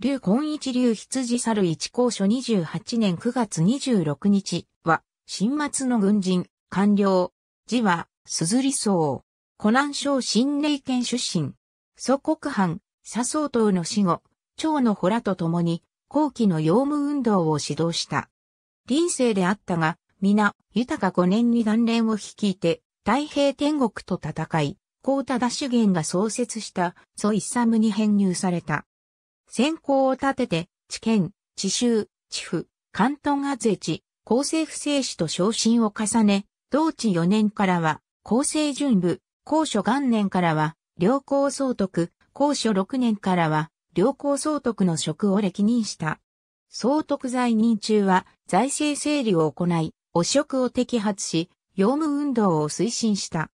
劉根一流羊猿一公書28年9月26日は、新末の軍人、官僚、字は、鈴理僧、湖南省新霊県出身、祖国藩、佐相党の死後、長のほらと共に、後期の洋務運動を指導した。臨生であったが、皆、豊か5年に元連を率いて、太平天国と戦い、高田田主元が創設した、祖一サムに編入された。先行を立てて、地県、地州、地府、関東厚ぜ地、厚生不正士と昇進を重ね、同地4年からは、厚生準部、高所元年からは、良好総督、高所6年からは、良好総督の職を歴任した。総督在任中は、財政整理を行い、汚職を摘発し、業務運動を推進した。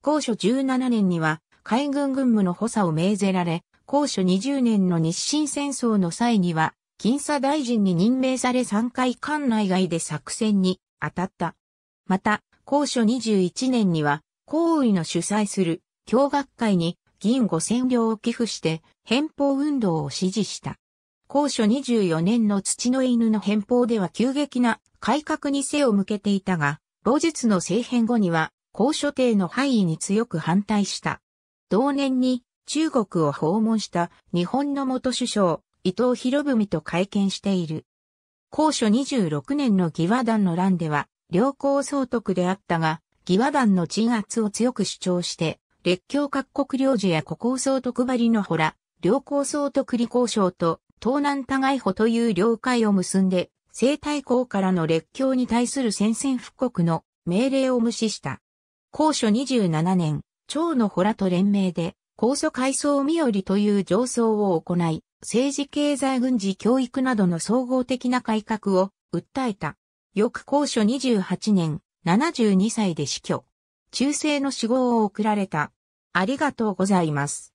高所17年には、海軍軍務の補佐を命ぜられ、公書20年の日清戦争の際には、金佐大臣に任命され3回館内外で作戦に当たった。また、公書21年には、皇位の主催する教学会に銀5000両を寄付して返報運動を支持した。公書24年の土の犬の返報では急激な改革に背を向けていたが、老日の政変後には、公書帝の範囲に強く反対した。同年に中国を訪問した日本の元首相、伊藤博文と会見している。高所26年の義和団の乱では、良好総督であったが、義和団の鎮圧を強く主張して、列強各国領事や古交総督張のほら、良好総督利交渉と東南互い保という領海を結んで、西太后からの列強に対する宣戦布告の命令を無視した。高所27年、長のほらと連名で、高祖階層身寄りという上層を行い、政治経済軍事教育などの総合的な改革を訴えた。翌高所28年、72歳で死去。中世の死亡を送られた。ありがとうございます。